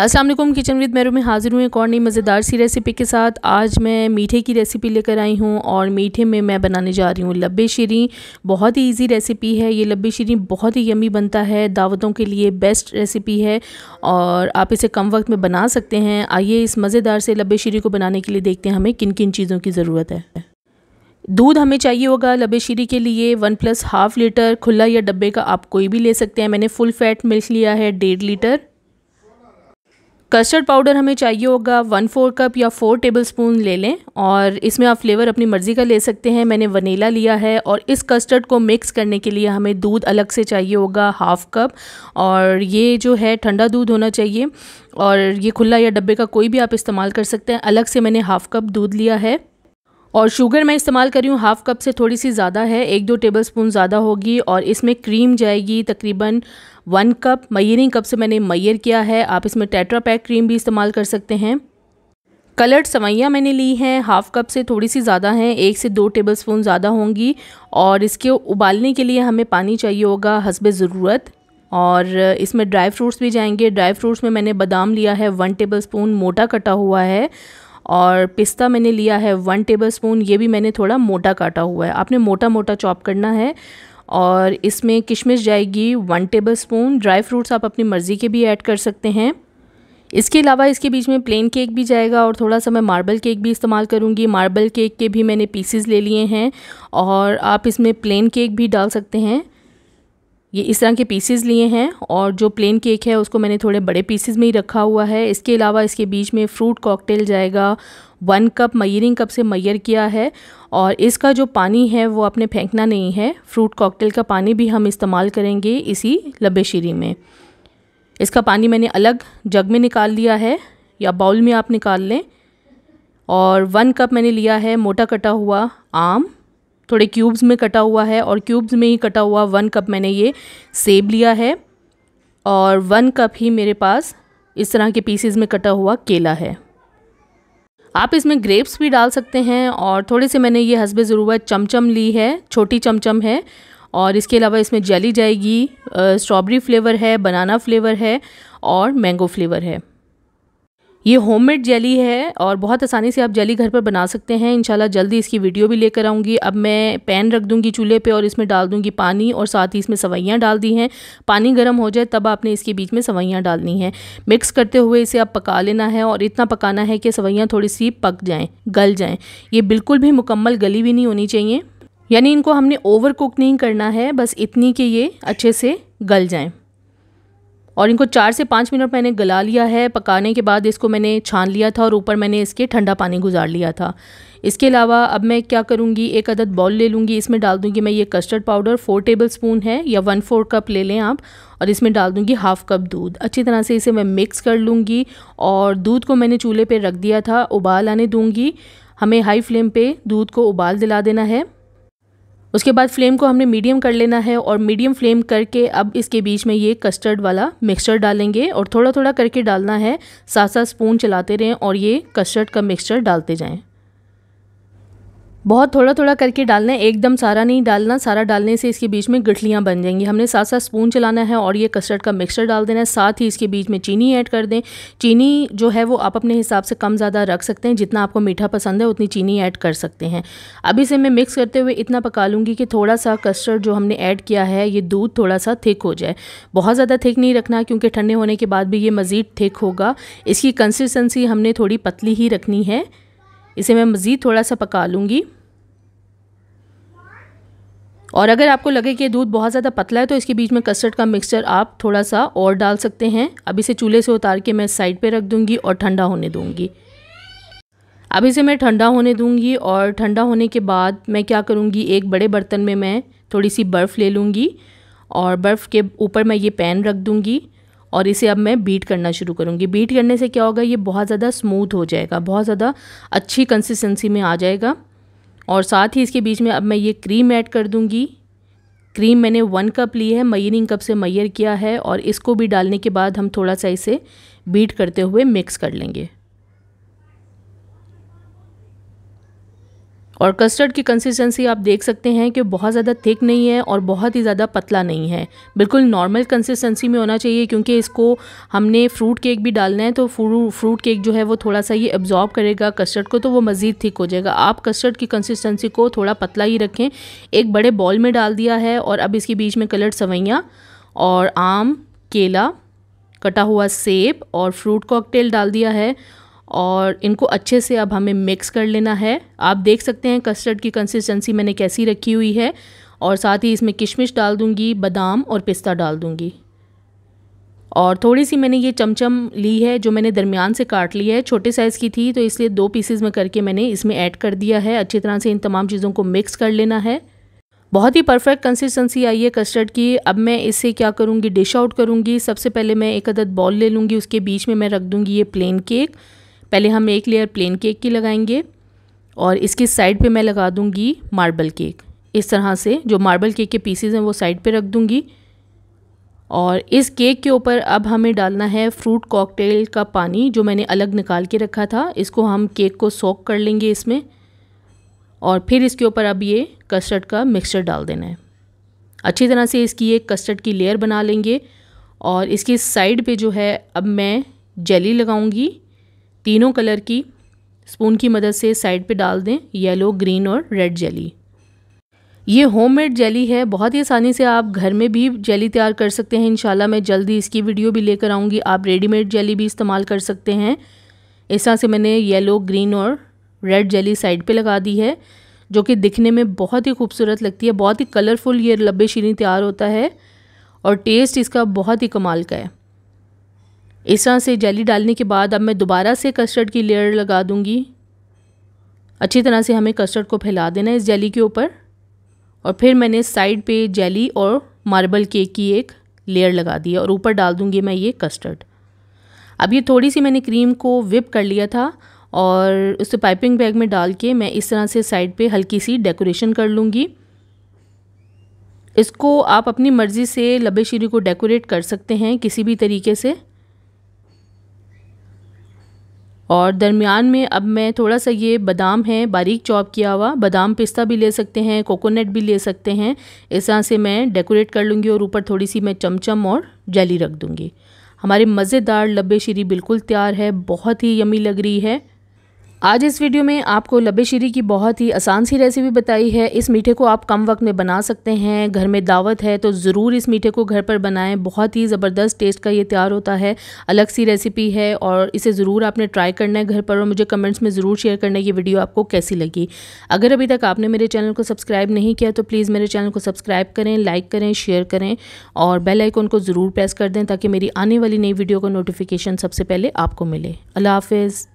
Aslam kitchen with मेरू में हाज़िर हूँ एक और नई मज़ेदार सी रेसिपी के साथ आज मैं मीठे की रेसिपी लेकर आई हूँ और मीठे में मैं बनाने जा रही हूँ लब्बे शीरी बहुत ही इजी रेसिपी है ये लब्बे शीरी बहुत ही यमी बनता है दावतों के लिए बेस्ट रेसिपी है और आप इसे कम वक्त में बना सकते हैं आइए इस मज़ेदार से लब्बे शीरी को बनाने के लिए देखते हैं हमें किन किन चीज़ों की ज़रूरत है दूध हमें चाहिए होगा शीरी के लिए वन प्लस हाफ़ लीटर खुला या डब्बे का आप कोई भी ले सकते हैं मैंने फुल फैट मिल्क लिया है डेढ़ लीटर कस्टर्ड पाउडर हमें चाहिए होगा वन फोर कप या फोर टेबल स्पून ले लें और इसमें आप फ्लेवर अपनी मर्ज़ी का ले सकते हैं मैंने वनीला लिया है और इस कस्टर्ड को मिक्स करने के लिए हमें दूध अलग से चाहिए होगा हाफ कप और ये जो है ठंडा दूध होना चाहिए और ये खुला या डब्बे का कोई भी आप इस्तेमाल कर सकते हैं अलग से मैंने हाफ कप दूध लिया है और शुगर मैं इस्तेमाल कर रही हूँ हाफ़ कप से थोड़ी सी ज़्यादा है एक दो टेबल स्पून ज़्यादा होगी और इसमें क्रीम जाएगी तकरीबन वन कप मयरिंग कप से मैंने मयर किया है आप इसमें टेट्रा पैक क्रीम भी इस्तेमाल कर सकते हैं कलर्ड सवैयाँ मैंने ली हैं हाफ़ कप से थोड़ी सी ज़्यादा हैं एक से दो टेबल स्पून ज़्यादा होंगी और इसके उबालने के लिए हमें पानी चाहिए होगा हसब ज़रूरत और इसमें ड्राई फ्रूट्स भी जाएंगे ड्राई फ्रूट्स में मैंने बादाम लिया है वन टेबल स्पून मोटा कटा हुआ है और पिस्ता मैंने लिया है वन टेबल स्पून ये भी मैंने थोड़ा मोटा काटा हुआ है आपने मोटा मोटा चॉप करना है और इसमें किशमिश जाएगी one tablespoon dry fruits आप अपनी मर्ज़ी के भी ऐड कर सकते हैं इसके अलावा इसके बीच में प्लेन केक भी जाएगा और थोड़ा सा मैं मार्बल केक भी इस्तेमाल करूँगी मार्बल केक के भी मैंने पीसेज ले लिए हैं और आप इसमें प्लेन केक भी डाल सकते हैं ये इस तरह के पीसेस लिए हैं और जो प्लेन केक है उसको मैंने थोड़े बड़े पीसेस में ही रखा हुआ है इसके अलावा इसके बीच में फ्रूट कॉकटेल जाएगा वन कप मयरिंग कप से मैयर किया है और इसका जो पानी है वो आपने फेंकना नहीं है फ्रूट कॉकटेल का पानी भी हम इस्तेमाल करेंगे इसी शीरी में इसका पानी मैंने अलग जग में निकाल लिया है या बाउल में आप निकाल लें और वन कप मैंने लिया है मोटा कटा हुआ आम थोड़े क्यूब्स में कटा हुआ है और क्यूब्स में ही कटा हुआ वन कप मैंने ये सेब लिया है और वन कप ही मेरे पास इस तरह के पीसीज में कटा हुआ केला है आप इसमें ग्रेप्स भी डाल सकते हैं और थोड़े से मैंने ये हसबे ज़रूरत चमचम ली है छोटी चमचम है और इसके अलावा इसमें जली जाएगी स्ट्रॉबेरी फ्लेवर है बनाना फ्लेवर है और मैंगो फ्लेवर है ये होममेड जेली है और बहुत आसानी से आप जेली घर पर बना सकते हैं इंशाल्लाह जल्दी इसकी वीडियो भी लेकर आऊँगी अब मैं पैन रख दूँगी चूल्हे पे और इसमें डाल दूँगी पानी और साथ ही इसमें सवैयाँ डाल दी हैं पानी गर्म हो जाए तब आपने इसके बीच में सवैयाँ डालनी है मिक्स करते हुए इसे आप पका लेना है और इतना पकाना है कि सवैयाँ थोड़ी सी पक जाएँ गल जाएँ ये बिल्कुल भी मुकम्मल गली भी नहीं होनी चाहिए यानी इनको हमने ओवर कुक नहीं करना है बस इतनी कि ये अच्छे से गल जाएँ और इनको चार से पाँच मिनट मैंने गला लिया है पकाने के बाद इसको मैंने छान लिया था और ऊपर मैंने इसके ठंडा पानी गुजार लिया था इसके अलावा अब मैं क्या करूँगी एक अदद बॉल ले लूँगी इसमें डाल दूँगी मैं ये custard powder four tablespoon है या वन फोर कप ले लें आप और इसमें डाल दूँगी हाफ़ कप दूध अच्छी तरह से इसे मैं मिक्स कर लूँगी और दूध को मैंने चूल्हे पर रख दिया था उबाल आने दूँगी हमें हाई फ्लेम पे दूध को उबाल दिला देना है उसके बाद फ्लेम को हमने मीडियम कर लेना है और मीडियम फ्लेम करके अब इसके बीच में ये कस्टर्ड वाला मिक्सचर डालेंगे और थोड़ा थोड़ा करके डालना है साथ साथ स्पून चलाते रहें और ये कस्टर्ड का मिक्सचर डालते जाएँ बहुत थोड़ा थोड़ा करके डालना है एकदम सारा नहीं डालना सारा डालने से इसके बीच में गठलियाँ बन जाएंगी हमने साथ साथ स्पून चलाना है और ये कस्टर्ड का मिक्सचर डाल देना है साथ ही इसके बीच में चीनी ऐड कर दें चीनी जो है वो आप अपने हिसाब से कम ज़्यादा रख सकते हैं जितना आपको मीठा पसंद है उतनी चीनी ऐड कर सकते हैं अब इसे मैं मिक्स करते हुए इतना पका लूँगी कि थोड़ा सा कस्टर्ड जो हमने ऐड किया है ये दूध थोड़ा सा थिक हो जाए बहुत ज़्यादा थिक नहीं रखना क्योंकि ठंडे होने के बाद भी ये मज़ीद थिक होगा इसकी कंसिस्टेंसी हमने थोड़ी पतली ही रखनी है इसे मैं मज़ीद थोड़ा सा पका लूँगी और अगर आपको लगे कि दूध बहुत ज़्यादा पतला है तो इसके बीच में कस्टर्ड का मिक्सचर आप थोड़ा सा और डाल सकते हैं अब इसे चूल्हे से उतार के मैं साइड पे रख दूंगी और ठंडा होने दूँगी अब इसे मैं ठंडा होने दूँगी और ठंडा होने के बाद मैं क्या करूँगी एक बड़े बर्तन में मैं थोड़ी सी बर्फ़ ले लूँगी और बर्फ़ के ऊपर मैं ये पैन रख दूँगी और इसे अब मैं बीट करना शुरू करूँगी बीट करने से क्या होगा ये बहुत ज़्यादा स्मूथ हो जाएगा बहुत ज़्यादा अच्छी कंसिस्टेंसी में आ जाएगा और साथ ही इसके बीच में अब मैं ये क्रीम ऐड कर दूँगी क्रीम मैंने वन कप ली है मयरिंग कप से मैयर किया है और इसको भी डालने के बाद हम थोड़ा सा इसे बीट करते हुए मिक्स कर लेंगे और कस्टर्ड की कंसिस्टेंसी आप देख सकते हैं कि बहुत ज़्यादा थिक नहीं है और बहुत ही ज़्यादा पतला नहीं है बिल्कुल नॉर्मल कंसिस्टेंसी में होना चाहिए क्योंकि इसको हमने फ्रूट केक भी डालना है तो फ्रूट केक जो है वो थोड़ा सा ये एब्जॉर्ब करेगा कस्टर्ड को तो वो मज़ीद थिक हो जाएगा आप कस्टर्ड की कंसिस्टेंसी को थोड़ा पतला ही रखें एक बड़े बॉल में डाल दिया है और अब इसके बीच में कलर्ड सवैयाँ और आम केला कटा हुआ सेब और फ्रूट कॉकटेल डाल दिया है और इनको अच्छे से अब हमें मिक्स कर लेना है आप देख सकते हैं कस्टर्ड की कंसिस्टेंसी मैंने कैसी रखी हुई है और साथ ही इसमें किशमिश डाल दूंगी बादाम और पिस्ता डाल दूँगी और थोड़ी सी मैंने ये चमचम ली है जो मैंने दरमियान से काट ली है छोटे साइज़ की थी तो इसलिए दो पीसेज में करके मैंने इसमें ऐड कर दिया है अच्छी तरह से इन तमाम चीज़ों को मिक्स कर लेना है बहुत ही परफेक्ट कंसिस्टेंसी आई है कस्टर्ड की अब मैं इसे क्या करूँगी डिश आउट करूँगी सबसे पहले मैं एक अदद बॉल ले लूँगी उसके बीच में मैं रख दूँगी ये प्लेन केक पहले हम एक लेयर प्लेन केक की लगाएंगे और इसके साइड पे मैं लगा दूंगी मार्बल केक इस तरह से जो मार्बल केक के पीसेज हैं वो साइड पे रख दूंगी और इस केक के ऊपर अब हमें डालना है फ्रूट कॉकटेल का पानी जो मैंने अलग निकाल के रखा था इसको हम केक को सॉक कर लेंगे इसमें और फिर इसके ऊपर अब ये कस्टर्ड का मिक्सचर डाल देना है अच्छी तरह से इसकी एक कस्टर्ड की लेयर बना लेंगे और इसके साइड पे जो है अब मैं जेली लगाऊंगी तीनों कलर की स्पून की मदद से साइड पे डाल दें येलो ग्रीन और रेड जेली ये होममेड जेली है बहुत ही आसानी से आप घर में भी जेली तैयार कर सकते हैं इन मैं जल्दी इसकी वीडियो भी लेकर आऊँगी आप रेडीमेड जेली भी इस्तेमाल कर सकते हैं इस तरह से मैंने येलो ग्रीन और रेड जेली साइड पे लगा दी है जो कि दिखने में बहुत ही खूबसूरत लगती है बहुत ही कलरफुल ये लब्बे शीरी तैयार होता है और टेस्ट इसका बहुत ही कमाल का है इस तरह से जेली डालने के बाद अब मैं दोबारा से कस्टर्ड की लेयर लगा दूँगी अच्छी तरह से हमें कस्टर्ड को फैला देना है इस जेली के ऊपर और फिर मैंने साइड पे जेली और मार्बल केक की एक लेयर लगा दी और ऊपर डाल दूँगी मैं ये कस्टर्ड अब ये थोड़ी सी मैंने क्रीम को विप कर लिया था और उसे पाइपिंग बैग में डाल के मैं इस तरह से साइड पर हल्की सी डेकोरेशन कर लूँगी इसको आप अपनी मर्ज़ी से लबे शीरी को डेकोरेट कर सकते हैं किसी भी तरीके से और दरमियान में अब मैं थोड़ा सा ये बादाम है बारीक चॉप किया हुआ बादाम पिस्ता भी ले सकते हैं कोकोनट भी ले सकते हैं इस तरह से मैं डेकोरेट कर लूँगी और ऊपर थोड़ी सी मैं चमचम और जली रख दूँगी हमारे मज़ेदार लब्बे शीरी बिल्कुल तैयार है बहुत ही यमी लग रही है आज इस वीडियो में आपको लबे शीरी की बहुत ही आसान सी रेसिपी बताई है इस मीठे को आप कम वक्त में बना सकते हैं घर में दावत है तो ज़रूर इस मीठे को घर पर बनाएं बहुत ही ज़बरदस्त टेस्ट का ये तैयार होता है अलग सी रेसिपी है और इसे ज़रूर आपने ट्राई करना है घर पर और मुझे कमेंट्स में ज़रूर शेयर करना ये वीडियो आपको कैसी लगी अगर अभी तक आपने मेरे चैनल को सब्सक्राइब नहीं किया तो प्लीज़ मेरे चैनल को सब्सक्राइब करें लाइक करें शेयर करें और बेल आइकन को ज़रूर प्रेस कर दें ताकि मेरी आने वाली नई वीडियो का नोटिफिकेशन सबसे पहले आपको मिले अल्लाह हाफिज़